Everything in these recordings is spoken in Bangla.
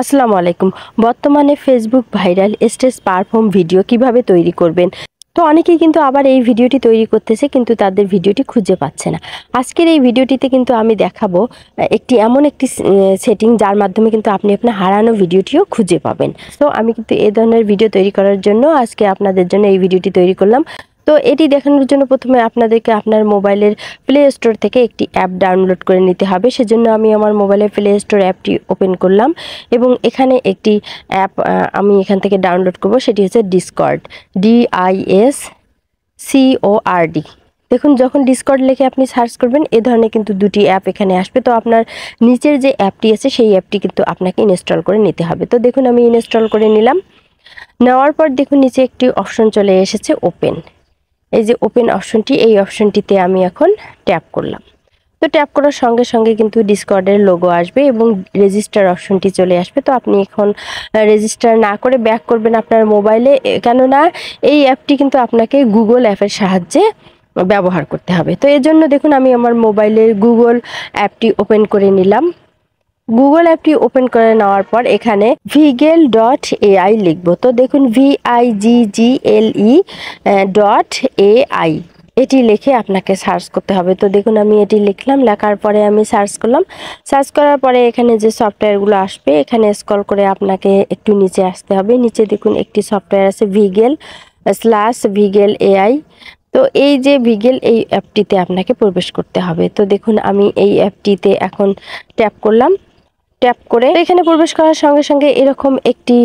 আসসালামু আলাইকুম বর্তমানে Facebook viral stage perform video কিভাবে তৈরি করবেন তো অনেকেই কিন্তু আবার এই ভিডিওটি তৈরি করতেছে কিন্তু তাদের ভিডিওটি খুঁজে পাচ্ছে না আজকের এই ভিডিওটিতে কিন্তু আমি দেখাবো একটি এমন একটি সেটিং যার মাধ্যমে কিন্তু আপনি আপনার হারানো ভিডিওটিও খুঁজে পাবেন তো আমি কিন্তু এ ধরনের ভিডিও তৈরি করার জন্য আজকে আপনাদের জন্য এই ভিডিওটি তৈরি করলাম তো এটি দেখানোর জন্য প্রথমে আপনাদেরকে আপনার মোবাইলের প্লে স্টোর থেকে একটি অ্যাপ ডাউনলোড করে নিতে হবে সেজন্য আমি আমার মোবাইলের প্লে স্টোর অ্যাপটি ওপেন করলাম এবং এখানে একটি অ্যাপ আমি এখান থেকে ডাউনলোড করব সেটি হচ্ছে ডিসকর্ড ডিআইএস সিওআরডি দেখুন যখন ডিসকর্ড লিখে আপনি সার্চ করবেন এ ধরনের কিন্তু দুটি অ্যাপ এখানে আসবে তো আপনার নিচের যে অ্যাপটি আছে সেই অ্যাপটি কিন্তু আপনাকে ইনস্টল করে নিতে হবে তো দেখুন আমি ইনস্টল করে নিলাম নেওয়ার পর দেখুন নিচে একটি অপশন চলে এসেছে ওপেন এই যে ওপেন অপশনটি এই অপশনটিতে আমি এখন ট্যাপ করলাম তো ট্যাপ করার সঙ্গে সঙ্গে কিন্তু ডিসকর্ডের লোগো আসবে এবং রেজিস্টার অপশনটি চলে আসবে তো আপনি এখন রেজিস্টার না করে ব্যাক করবেন আপনার মোবাইলে কেননা এই অ্যাপটি কিন্তু আপনাকে গুগল অ্যাপের সাহায্যে ব্যবহার করতে হবে তো জন্য দেখুন আমি আমার মোবাইলের গুগল অ্যাপটি ওপেন করে নিলাম গুগল অ্যাপটি ওপেন করে নেওয়ার পর এখানে ভিগেল ডট এআই লিখবো তো দেখুন V I G G L E dot AI এটি লিখে আপনাকে সার্চ করতে হবে তো দেখুন আমি এটি লিখলাম লেখার পরে আমি সার্চ করলাম সার্চ করার পরে এখানে যে সফটওয়্যারগুলো আসবে এখানে স্ক্রল করে আপনাকে একটু নিচে আসতে হবে নিচে দেখুন একটি সফটওয়্যার আছে ভিগেল স্ল্যাশ ভিগেল এআই তো এই যে ভিগেল এই অ্যাপটিতে আপনাকে প্রবেশ করতে হবে তো দেখুন আমি এই অ্যাপটিতে এখন ট্যাপ করলাম ট্যাপ করে এখানে প্রবেশ করার সঙ্গে সঙ্গে এরকম একটি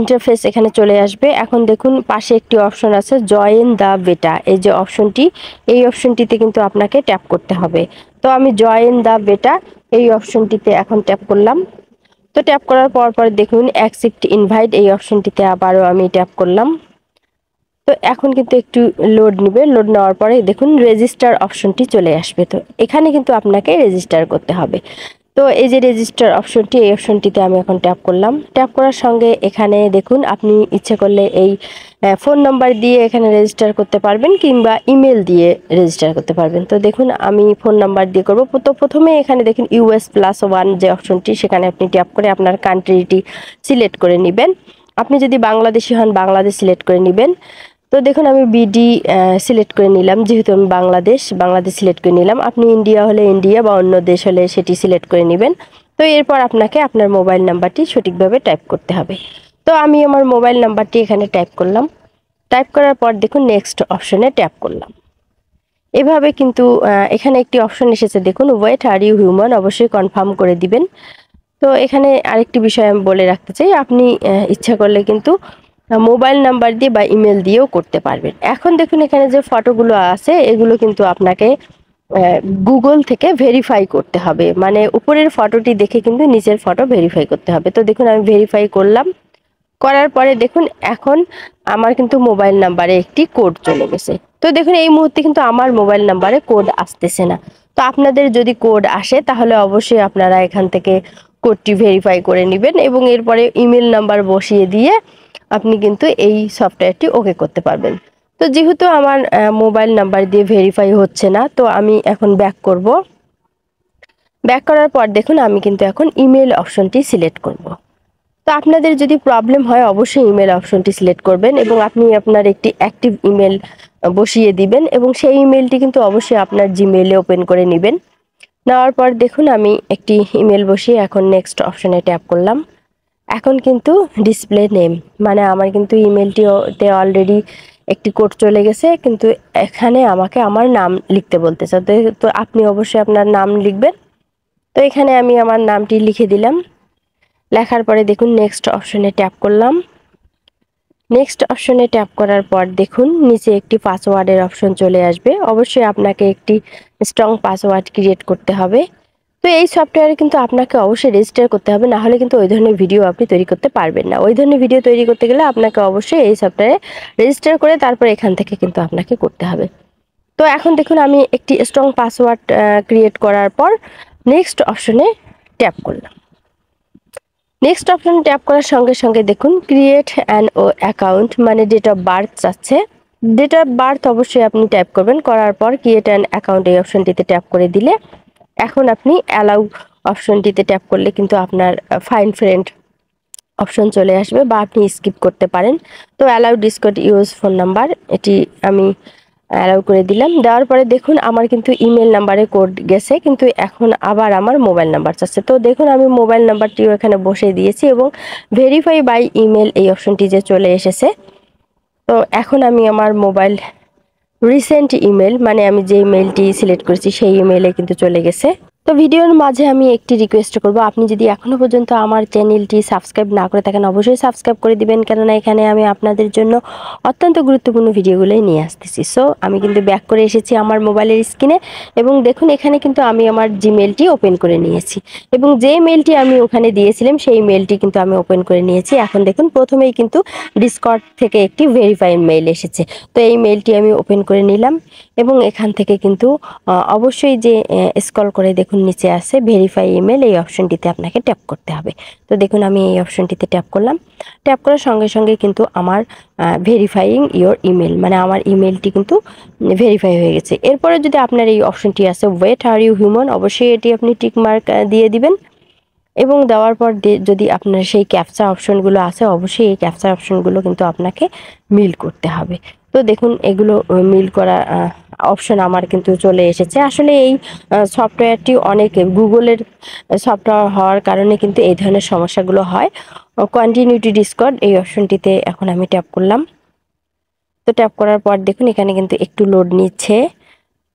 ইন্টারফেস এখানে চলে আসবে এখন দেখুন পাশে একটি অপশন আছে জয়েন দ্য বেটা এই যে অপশনটি এই অপশনটিতে কিন্তু আপনাকে ট্যাপ করতে হবে তো আমি জয়েন দ্য বেটা এই অপশনটিতে এখন ট্যাপ করলাম তো ট্যাপ করার পর পর দেখুন অ্যাকসেপ্ট ইনভাইট এই অপশনটিতে আবারও আমি ট্যাপ করলাম এখন কিন্তু একটু লোড নেবে লোড নেওয়ার পরে দেখুন রেজিস্টার অপশনটি চলে আসবে তো এখানে কিন্তু আপনাকে রেজিস্টার করতে হবে তো এই যে রেজিস্টার অপশনটি এই অপশনটিতে আমি এখন ট্যাপ করলাম ট্যাপ করার সঙ্গে এখানে দেখুন আপনি ইচ্ছে করলে এই ফোন নাম্বার দিয়ে এখানে রেজিস্টার করতে পারবেন কিংবা ইমেল দিয়ে রেজিস্টার করতে পারবেন তো দেখুন আমি ফোন নাম্বার দিয়ে করব তো প্রথমে এখানে দেখুন ইউএস প্লাস ওয়ান যে অপশনটি সেখানে আপনি ট্যাপ করে আপনার কান্ট্রিটি সিলেক্ট করে নেবেন আপনি যদি বাংলাদেশি হন বাংলাদেশ সিলেক্ট করে নেবেন তো দেখুন আমি বিডি সিলেক্ট করে নিলাম যেহেতু আমি বাংলাদেশ বাংলাদেশ সিলেক্ট করে নিলাম আপনি ইন্ডিয়া হলে ইন্ডিয়া বা অন্য দেশ হলে সেটি সিলেক্ট করে নেবেন তো এরপর আপনাকে আপনার মোবাইল নাম্বারটি সঠিকভাবে টাইপ করতে হবে তো আমি আমার মোবাইল নাম্বারটি এখানে টাইপ করলাম টাইপ করার পর দেখুন নেক্সট অপশনে ট্যাপ করলাম এভাবে কিন্তু এখানে একটি অপশন এসেছে দেখুন ওয়েট আর ইউ হিউম্যান অবশ্যই কনফার্ম করে দিবেন তো এখানে আরেকটি বিষয় আমি বলে রাখতে চাই আপনি ইচ্ছা করলে কিন্তু মোবাইল নাম্বার দিয়ে বা ইমেল দিয়েও করতে পারবেন এখন দেখুন এখানে যে ফটোগুলো আছে এগুলো কিন্তু আপনাকে গুগল থেকে ভেরিফাই করতে হবে মানে উপরের ফটোটি দেখে কিন্তু নিজের ফটো ভেরিফাই করতে হবে তো দেখুন আমি ভেরিফাই করলাম করার পরে দেখুন এখন আমার কিন্তু মোবাইল নাম্বারে একটি কোড চলে গেছে তো দেখুন এই মুহূর্তে কিন্তু আমার মোবাইল নাম্বারে কোড আসতেছে না তো আপনাদের যদি কোড আসে তাহলে অবশ্যই আপনারা এখান থেকে কোডটি ভেরিফাই করে নেবেন এবং এরপরে ইমেল নাম্বার বসিয়ে দিয়ে আপনি কিন্তু এই সফটওয়্যারটি ওকে করতে পারবেন তো যেহেতু আমার মোবাইল নাম্বার দিয়ে ভেরিফাই হচ্ছে না তো আমি এখন ব্যাক করব ব্যাক করার পর দেখুন আমি কিন্তু এখন ইমেল অপশনটি সিলেক্ট করব। তো আপনাদের যদি প্রবলেম হয় অবশ্যই ইমেল অপশনটি সিলেক্ট করবেন এবং আপনি আপনার একটি অ্যাক্টিভ ইমেল বসিয়ে দিবেন এবং সেই ইমেলটি কিন্তু অবশ্যই আপনার জিমেলে ওপেন করে নেবেন নেওয়ার পর দেখুন আমি একটি ইমেল বসিয়ে এখন নেক্সট অপশানে ট্যাপ করলাম এখন কিন্তু ডিসপ্লে নেম মানে আমার কিন্তু ইমেলটিতে অলরেডি একটি কোড চলে গেছে কিন্তু এখানে আমাকে আমার নাম লিখতে বলতেছে তো তো আপনি অবশ্যই আপনার নাম লিখবেন তো এখানে আমি আমার নামটি লিখে দিলাম লেখার পরে দেখুন নেক্সট অপশনে ট্যাপ করলাম নেক্সট অপশনে ট্যাপ করার পর দেখুন নিচে একটি পাসওয়ার্ডের অপশন চলে আসবে অবশ্যই আপনাকে একটি স্ট্রং পাসওয়ার্ড ক্রিয়েট করতে হবে তো এই সফটওয়্যারে কিন্তু আপনাকে অবশ্যই রেজিস্টার করতে হবে না হলে কিন্তু ওই ধরনের ভিডিও আপনি তৈরি করতে পারবেন না ওই ধরনের ভিডিও তৈরি করতে গেলে আপনাকে অবশ্যই এই সফটওয়্যারে রেজিস্টার করে তারপর এখান থেকে কিন্তু আপনাকে করতে হবে তো এখন দেখুন আমি একটি স্ট্রং পাসওয়ার্ড ক্রিয়েট করার পর নেক্সট অপশনে ট্যাপ করলাম নেক্সট অপশন ট্যাপ করার সঙ্গে সঙ্গে দেখুন ক্রিয়েট অ্যান ও অ্যাকাউন্ট মানে ডেট অফ বার্থ চাচ্ছে ডেট অফ বার্থ অবশ্যই আপনি ট্যাপ করবেন করার পর ক্রিয়েট অ্যান অ্যাকাউন্ট এই অপশনটিতে ট্যাপ করে দিলে এখন আপনি অ্যালাউ অপশনটিতে ট্যাপ করলে কিন্তু আপনার ফাইন ফ্রেন্ড অপশন চলে আসবে বা আপনি স্কিপ করতে পারেন তো অ্যালাউ ডিসকট ইউজ ফোন নাম্বার এটি আমি অ্যালাউ করে দিলাম দেওয়ার পরে দেখুন আমার কিন্তু ইমেল নাম্বারে কোড গেছে কিন্তু এখন আবার আমার মোবাইল নাম্বার চাচ্ছে তো দেখুন আমি মোবাইল নাম্বারটিও এখানে বসে দিয়েছি এবং ভেরিফাই বাই ইমেল এই অপশনটি যে চলে এসেছে তো এখন আমি আমার মোবাইল রিসেন্ট ইমেল মানে আমি যে ইমেলটি সিলেক্ট করেছি সেই ইমেলে কিন্তু চলে গেছে তো ভিডিওর মাঝে আমি একটি রিকোয়েস্ট করব আপনি যদি এখনও পর্যন্ত আমার চ্যানেলটি সাবস্ক্রাইব না করে থাকেন অবশ্যই সাবস্ক্রাইব করে দিবেন কেননা এখানে আমি আপনাদের জন্য অত্যন্ত গুরুত্বপূর্ণ ভিডিওগুলোই নিয়ে আসতেছি সো আমি কিন্তু ব্যাক করে এসেছি আমার মোবাইলের স্ক্রিনে এবং দেখুন এখানে কিন্তু আমি আমার জিমেলটি ওপেন করে নিয়েছি এবং যে মেলটি আমি ওখানে দিয়েছিলাম সেই মেলটি কিন্তু আমি ওপেন করে নিয়েছি এখন দেখুন প্রথমেই কিন্তু ডিসকট থেকে একটি ভেরিফাইড মেল এসেছে তো এই মেলটি আমি ওপেন করে নিলাম এবং এখান থেকে কিন্তু অবশ্যই যে স্কল করে দেখুন দেখুন নিচে আছে ভেরিফাই ইমেল এই অপশনটিতে আপনাকে ট্যাপ করতে হবে তো দেখুন আমি এই অপশনটিতে ট্যাপ করলাম ট্যাপ করার সঙ্গে সঙ্গে কিন্তু আমার ভেরিফাইং ইওর ইমেল মানে আমার ইমেলটি কিন্তু ভেরিফাই হয়ে গেছে এরপরে যদি আপনার এই অপশনটি আছে ওয়েট আর ইউ হিউম্যান অবশ্যই এটি আপনি টিক মার্ক দিয়ে দিবেন এবং দেওয়ার পর যদি আপনার সেই ক্যাপচার অপশনগুলো আছে অবশ্যই এই ক্যাপচার অপশনগুলো কিন্তু আপনাকে মিল করতে হবে তো দেখুন এগুলো মিল করা অপশন আমার কিন্তু চলে এসেছে আসলে এই সফটওয়্যারটি অনেক গুগলের সফটওয়্যার হওয়ার কারণে কিন্তু এই ধরনের সমস্যাগুলো হয় কন্টিনিউটি ডিসকর্ড এই অপশনটিতে এখন আমি ট্যাপ করলাম তো ট্যাপ করার পর দেখুন এখানে কিন্তু একটু লোড নিচ্ছে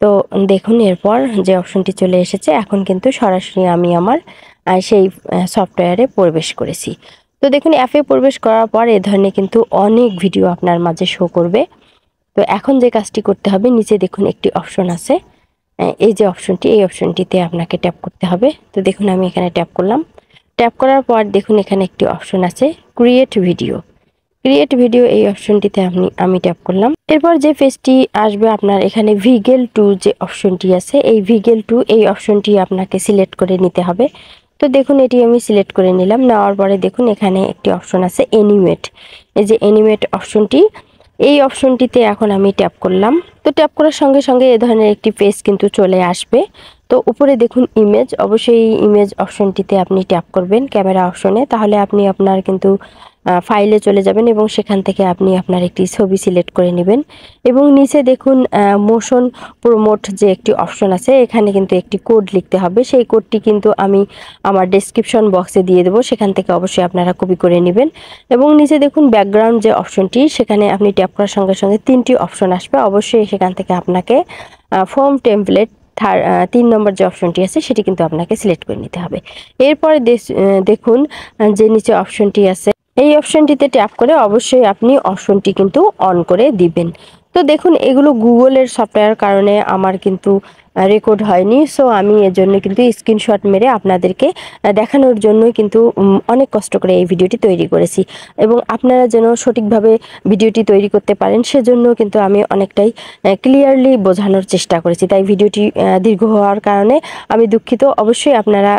তো দেখুন এরপর যে অপশনটি চলে এসেছে এখন কিন্তু সরাসরি আমি আমার সেই সফটওয়্যারে প্রবেশ করেছি তো দেখুন অ্যাপে প্রবেশ করার পর এ ধরনের কিন্তু অনেক ভিডিও আপনার মাঝে শো করবে তো এখন যে কাজটি করতে হবে নিচে দেখুন একটি অপশন আছে এই যে অপশনটি এই অপশনটিতে আপনাকে ট্যাপ করতে হবে তো দেখুন আমি এখানে ট্যাপ করলাম ট্যাপ করার পর দেখুন এখানে একটি অপশন আছে ক্রিয়েট ভিডিও ক্রিয়েট ভিডিও এই অপশনটিতে আপনি আমি ট্যাপ করলাম এরপর যে পেজটি আসবে আপনার এখানে ভিগেল টু যে অপশনটি আছে এই ভিগেল টু এই অপশনটি আপনাকে সিলেক্ট করে নিতে হবে তো দেখুন এটি আমি সিলেক্ট করে নিলাম নেওয়ার পরে দেখুন এখানে একটি অপশন আছে অ্যানিমেট এই যে অ্যানিমেট অপশনটি এই অপশনটিতে এখন আমি ট্যাপ করলাম তো ট্যাপ করার সঙ্গে সঙ্গে এ ধরনের একটি পেজ কিন্তু চলে আসবে তো উপরে দেখুন ইমেজ অবশ্যই ইমেজ অপশনটিতে আপনি ট্যাপ করবেন ক্যামেরা অপশনে তাহলে আপনি আপনার কিন্তু ফাইলে চলে যাবেন এবং সেখান থেকে আপনি আপনার একটি ছবি সিলেক্ট করে নেবেন এবং নিচে দেখুন মোশন প্রমোট যে একটি অপশন আছে এখানে কিন্তু একটি কোড লিখতে হবে সেই কোডটি কিন্তু আমি আমার ডেসক্রিপশন বক্সে দিয়ে দেবো সেখান থেকে অবশ্যই আপনারা কপি করে নেবেন এবং নিচে দেখুন ব্যাকগ্রাউন্ড যে অপশনটি সেখানে আপনি ট্যাপ করার সঙ্গে সঙ্গে তিনটি অপশন আসবে অবশ্যই সেখান থেকে আপনাকে ফর্ম টেমপ্লেট থার্ড তিন নম্বর যে অপশনটি আছে সেটি কিন্তু আপনাকে সিলেক্ট করে নিতে হবে এরপরে দেখুন যে নিচে অপশনটি আছে এই অপশনটিতে ট্যাপ করে অবশ্যই আপনি অপশনটি কিন্তু অন করে দিবেন তো দেখুন এগুলো গুগলের সফটওয়্যার কারণে আমার কিন্তু রেকর্ড হয়নি সো আমি এর জন্য কিন্তু স্ক্রিনশট মেরে আপনাদেরকে দেখানোর জন্য কিন্তু অনেক কষ্ট করে এই ভিডিওটি তৈরি করেছি এবং আপনারা যেন সঠিকভাবে ভিডিওটি তৈরি করতে পারেন সেজন্য কিন্তু আমি অনেকটাই ক্লিয়ারলি বোঝানোর চেষ্টা করেছি তাই ভিডিওটি দীর্ঘ হওয়ার কারণে আমি দুঃখিত অবশ্যই আপনারা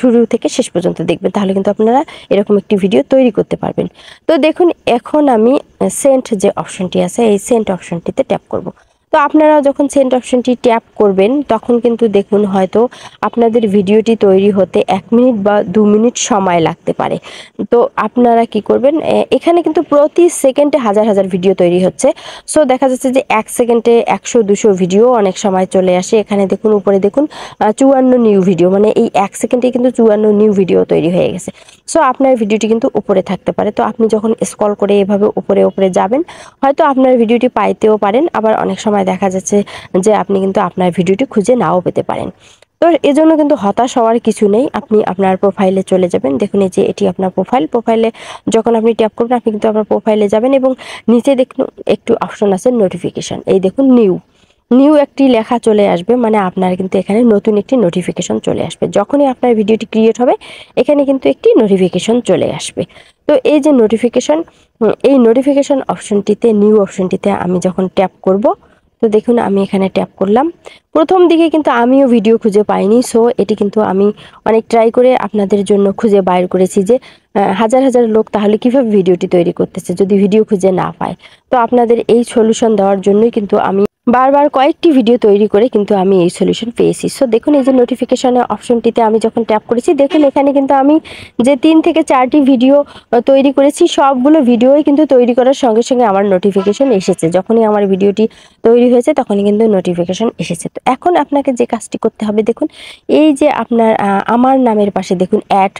শুরু থেকে শেষ পর্যন্ত দেখবেন তাহলে কিন্তু আপনারা এরকম একটি ভিডিও তৈরি করতে পারবেন তো দেখুন এখন আমি সেন্ট যে অপশনটি আছে এই সেন্ট অপশনটিতে ট্যাপ করব তো আপনারা যখন সেন্ট অপশনটি ট্যাপ করবেন তখন কিন্তু দেখুন হয়তো আপনাদের ভিডিওটি তৈরি হতে এক মিনিট বা দু মিনিট সময় লাগতে পারে তো আপনারা কি করবেন এখানে কিন্তু প্রতি সেকেন্ডে হাজার হাজার ভিডিও তৈরি হচ্ছে সো দেখা যাচ্ছে যে এক সেকেন্ডে একশো দুশো ভিডিও অনেক সময় চলে আসে এখানে দেখুন উপরে দেখুন চুয়ান্ন নিউ ভিডিও মানে এই এক সেকেন্ডে কিন্তু চুয়ান্ন নিউ ভিডিও তৈরি হয়ে গেছে সো আপনার ভিডিওটি কিন্তু উপরে থাকতে পারে তো আপনি যখন স্ক্রল করে এভাবে উপরে উপরে যাবেন হয়তো আপনার ভিডিওটি পাইতেও পারেন আবার অনেক সময় সময় দেখা যাচ্ছে যে আপনি কিন্তু আপনার ভিডিওটি খুঁজে নাও পেতে পারেন তো এজন্য কিন্তু হতাশ হওয়ার কিছু নেই আপনি আপনার প্রোফাইলে চলে যাবেন দেখুন এই যে এটি আপনার প্রোফাইল প্রোফাইলে যখন আপনি ট্যাপ করবেন আপনি কিন্তু আপনার প্রোফাইলে যাবেন এবং নিচে দেখুন একটু অপশন আছে নোটিফিকেশান এই দেখুন নিউ নিউ একটি লেখা চলে আসবে মানে আপনার কিন্তু এখানে নতুন একটি নোটিফিকেশন চলে আসবে যখনই আপনার ভিডিওটি ক্রিয়েট হবে এখানে কিন্তু একটি নোটিফিকেশন চলে আসবে তো এই যে নোটিফিকেশন এই নোটিফিকেশন অপশনটিতে নিউ অপশনটিতে আমি যখন ট্যাপ করব তো দেখুন আমি এখানে ট্যাপ করলাম প্রথম দিকে কিন্তু আমিও ভিডিও খুঁজে পাইনি সো এটি কিন্তু আমি অনেক ট্রাই করে আপনাদের জন্য খুঁজে বাইর করেছি যে হাজার হাজার লোক তাহলে কিভাবে ভিডিওটি তৈরি করতেছে যদি ভিডিও খুঁজে না পায় তো আপনাদের এই সলিউশন দেওয়ার জন্যই কিন্তু আমি বারবার কয়েকটি ভিডিও তৈরি করে কিন্তু আমি এই সলিউশন পেয়েছি সো দেখুন এই যে নোটিফিকেশানের অপশনটিতে আমি যখন ট্যাপ করেছি দেখুন এখানে কিন্তু আমি যে তিন থেকে চারটি ভিডিও তৈরি করেছি সবগুলো ভিডিওই কিন্তু তৈরি করার সঙ্গে সঙ্গে আমার নোটিফিকেশন এসেছে যখনই আমার ভিডিওটি তৈরি হয়েছে তখনই কিন্তু নোটিফিকেশন এসেছে তো এখন আপনাকে যে কাজটি করতে হবে দেখুন এই যে আপনার আমার নামের পাশে দেখুন অ্যাট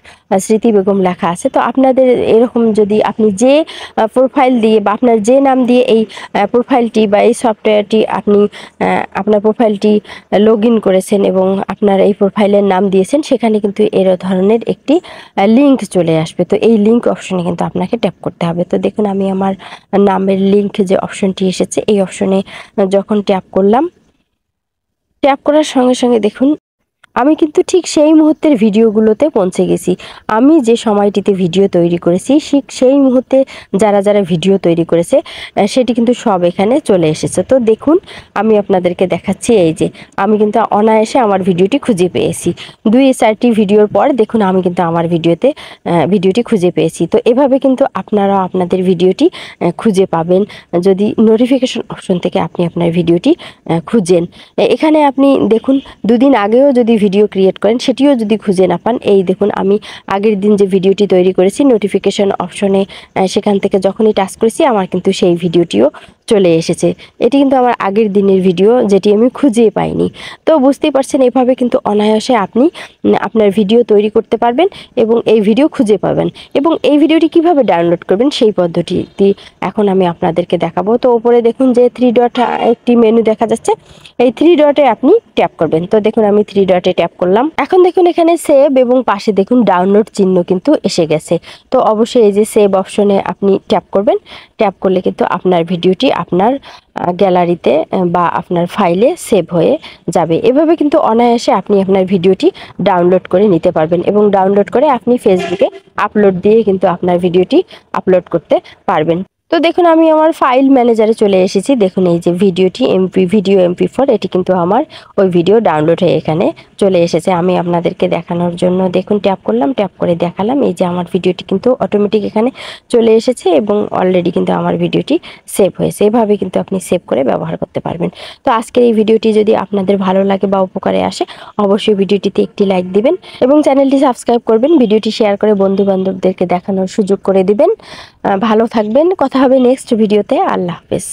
স্মৃতি বেগম লেখা আছে তো আপনাদের এরকম যদি আপনি যে প্রোফাইল দিয়ে বা আপনার যে নাম দিয়ে এই প্রোফাইলটি বা এই সফটওয়্যারটি আপনি আপনার প্রোফাইলটি লগ করেছেন এবং আপনার এই প্রোফাইলের নাম দিয়েছেন সেখানে কিন্তু এর ধরনের একটি লিংক চলে আসবে তো এই লিংক অপশনে কিন্তু আপনাকে ট্যাপ করতে হবে তো দেখুন আমি আমার নামের লিংক যে অপশনটি এসেছে এই অপশনে যখন ট্যাপ করলাম ট্যাপ করার সঙ্গে সঙ্গে দেখুন আমি কিন্তু ঠিক সেই মুহূর্তের ভিডিওগুলোতে পৌঁছে গেছি আমি যে সময়টিতে ভিডিও তৈরি করেছি ঠিক সেই মুহূর্তে যারা যারা ভিডিও তৈরি করেছে সেটি কিন্তু সব এখানে চলে এসেছে তো দেখুন আমি আপনাদেরকে দেখাচ্ছি এই যে আমি কিন্তু অনায়াসে আমার ভিডিওটি খুঁজে পেয়েছি দুই চারটি ভিডিওর পর দেখুন আমি কিন্তু আমার ভিডিওতে ভিডিওটি খুঁজে পেয়েছি তো এভাবে কিন্তু আপনারাও আপনাদের ভিডিওটি খুঁজে পাবেন যদি নোটিফিকেশন অপশন থেকে আপনি আপনার ভিডিওটি খুঁজেন এখানে আপনি দেখুন দুদিন আগেও যদি ভিডিও ক্রিয়েট করেন সেটিও যদি খুঁজে না পান এই দেখুন আমি আগের দিন যে ভিডিওটি তৈরি করেছি নোটিফিকেশন অপশনে সেখান থেকে যখনই টাচ করেছি আমার কিন্তু সেই ভিডিওটিও চলে এসেছে এটি কিন্তু আমার আগের দিনের ভিডিও যেটি আমি খুঁজিয়ে পাইনি তো বুঝতেই পারছেন এভাবে কিন্তু অনায়াসে আপনি আপনার ভিডিও তৈরি করতে পারবেন এবং এই ভিডিও খুঁজে পাবেন এবং এই ভিডিওটি কিভাবে ডাউনলোড করবেন সেই পদ্ধতিটি এখন আমি আপনাদেরকে দেখাবো তো ওপরে দেখুন যে থ্রি ডট একটি মেনু দেখা যাচ্ছে এই থ্রি ডটে আপনি ট্যাপ করবেন তো দেখুন আমি থ্রি ডটে ট্যাপ করলাম এখন দেখুন এখানে সেভ এবং পাশে দেখুন ডাউনলোড চিহ্ন কিন্তু এসে গেছে তো অবশ্যই এই যে সেভ অপশনে আপনি ট্যাপ করবেন ট্যাপ করলে কিন্তু আপনার ভিডিওটি আপনার গ্যালারিতে বা আপনার ফাইলে সেভ হয়ে যাবে এভাবে কিন্তু অনায়াসে আপনি আপনার ভিডিওটি ডাউনলোড করে নিতে পারবেন এবং ডাউনলোড করে আপনি ফেসবুকে আপলোড দিয়ে কিন্তু আপনার ভিডিওটি আপলোড করতে পারবেন তো দেখুন আমি আমার ফাইল ম্যানেজারে চলে এসেছি দেখুন এই যে ভিডিওটি এমপি ভিডিও এমপি ফোর এটি কিন্তু আমার ওই ভিডিও ডাউনলোড হয়ে এখানে চলে এসেছে আমি আপনাদেরকে দেখানোর জন্য দেখুন ট্যাপ করলাম ট্যাপ করে দেখালাম এই যে আমার ভিডিওটি কিন্তু অটোমেটিক এখানে চলে এসেছে এবং অলরেডি কিন্তু আমার ভিডিওটি সেভ হয়েছে এভাবে কিন্তু আপনি সেভ করে ব্যবহার করতে পারবেন তো আজকের এই ভিডিওটি যদি আপনাদের ভালো লাগে বা উপকারে আসে অবশ্যই ভিডিওটিতে একটি লাইক দিবেন এবং চ্যানেলটি সাবস্ক্রাইব করবেন ভিডিওটি শেয়ার করে বন্ধু বান্ধবদেরকে দেখানোর সুযোগ করে দিবেন ভালো থাকবেন কথা হবে নেক্সট ভিডিওতে আল্লাহ হাফেজ